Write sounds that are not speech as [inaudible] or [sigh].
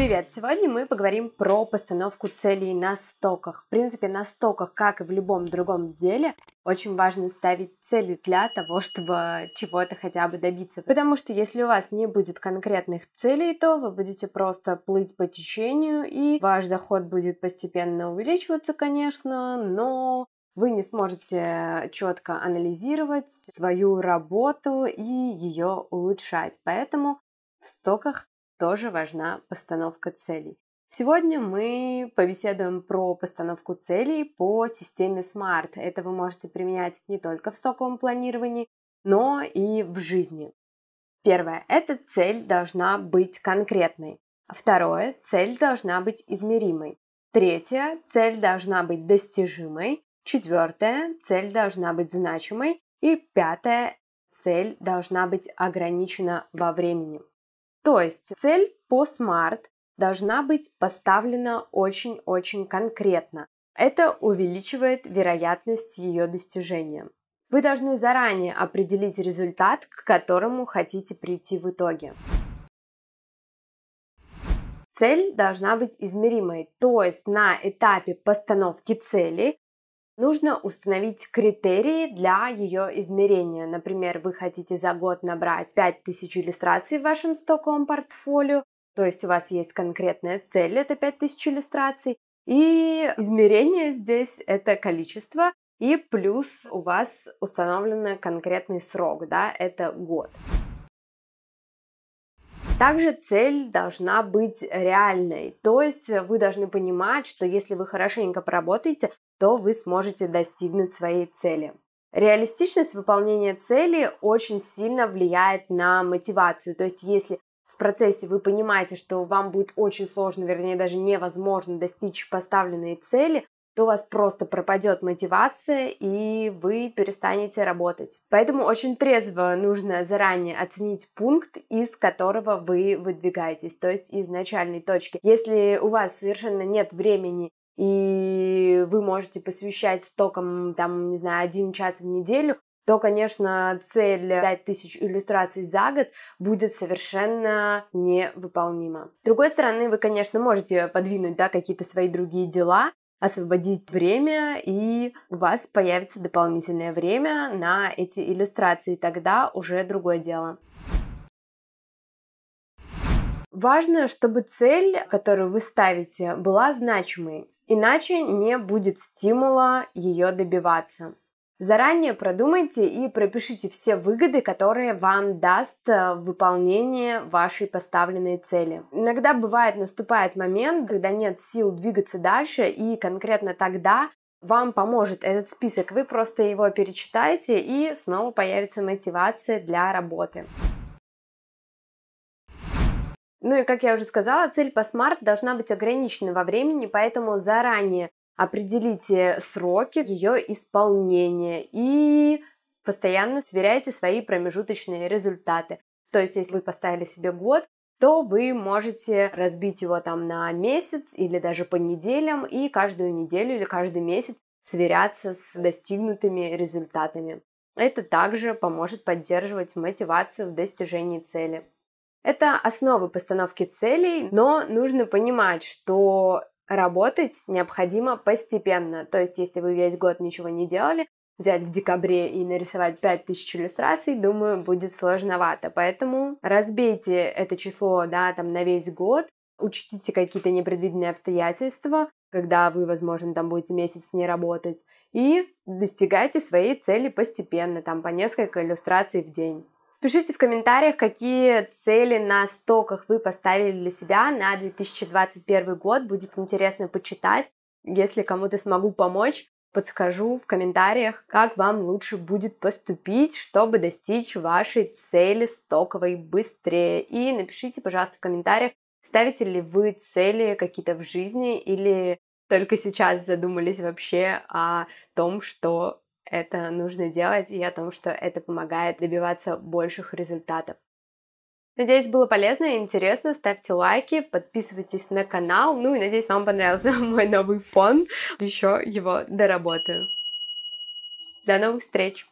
Привет! Сегодня мы поговорим про постановку целей на стоках. В принципе, на стоках, как и в любом другом деле, очень важно ставить цели для того, [laughs] чтобы чего-то хотя бы добиться. Потому что если у вас не будет конкретных целей, то вы будете просто плыть по течению, и ваш доход будет постепенно увеличиваться, конечно, но вы не сможете четко анализировать свою работу и ее улучшать. Поэтому в стоках тоже важна постановка целей. Сегодня мы побеседуем про постановку целей по системе SMART. Это вы можете применять не только в стоковом планировании, но и в жизни. Первое. Эта цель должна быть конкретной. Второе. Цель должна быть измеримой. Третье. Цель должна быть достижимой. Четвертое. Цель должна быть значимой. И пятое. Цель должна быть ограничена во времени. То есть цель по SMART должна быть поставлена очень-очень конкретно. Это увеличивает вероятность ее достижения. Вы должны заранее определить результат, к которому хотите прийти в итоге. Цель должна быть измеримой, то есть на этапе постановки цели Нужно установить критерии для ее измерения. Например, вы хотите за год набрать 5000 иллюстраций в вашем стоковом портфолио, то есть у вас есть конкретная цель, это 5000 иллюстраций, и измерение здесь – это количество, и плюс у вас установлен конкретный срок, да, это год. Также цель должна быть реальной, то есть вы должны понимать, что если вы хорошенько поработаете, то вы сможете достигнуть своей цели. Реалистичность выполнения цели очень сильно влияет на мотивацию, то есть если в процессе вы понимаете, что вам будет очень сложно, вернее даже невозможно достичь поставленные цели, то у вас просто пропадет мотивация, и вы перестанете работать. Поэтому очень трезво нужно заранее оценить пункт, из которого вы выдвигаетесь, то есть из начальной точки. Если у вас совершенно нет времени и вы можете посвящать стокам, там, не знаю, один час в неделю, то, конечно, цель 5000 иллюстраций за год будет совершенно невыполнима. С другой стороны, вы, конечно, можете подвинуть да, какие-то свои другие дела, освободить время, и у вас появится дополнительное время на эти иллюстрации. Тогда уже другое дело. Важно, чтобы цель, которую вы ставите, была значимой, иначе не будет стимула ее добиваться. Заранее продумайте и пропишите все выгоды, которые вам даст э, выполнение вашей поставленной цели. Иногда бывает наступает момент, когда нет сил двигаться дальше, и конкретно тогда вам поможет этот список. Вы просто его перечитаете, и снова появится мотивация для работы. Ну и, как я уже сказала, цель по смарт должна быть ограничена во времени, поэтому заранее определите сроки ее исполнения и постоянно сверяйте свои промежуточные результаты. То есть, если вы поставили себе год, то вы можете разбить его там на месяц или даже по неделям и каждую неделю или каждый месяц сверяться с достигнутыми результатами. Это также поможет поддерживать мотивацию в достижении цели. Это основы постановки целей, но нужно понимать, что Работать необходимо постепенно, то есть если вы весь год ничего не делали, взять в декабре и нарисовать 5000 иллюстраций, думаю, будет сложновато. Поэтому разбейте это число, да, там на весь год, учтите какие-то непредвиденные обстоятельства, когда вы, возможно, там будете месяц не работать, и достигайте своей цели постепенно, там по несколько иллюстраций в день. Пишите в комментариях, какие цели на стоках вы поставили для себя на 2021 год. Будет интересно почитать. Если кому-то смогу помочь, подскажу в комментариях, как вам лучше будет поступить, чтобы достичь вашей цели стоковой быстрее. И напишите, пожалуйста, в комментариях, ставите ли вы цели какие-то в жизни или только сейчас задумались вообще о том, что это нужно делать и о том, что это помогает добиваться больших результатов. Надеюсь, было полезно и интересно. Ставьте лайки, подписывайтесь на канал. Ну и надеюсь, вам понравился [laughs] мой новый фон. Еще его доработаю. До новых встреч!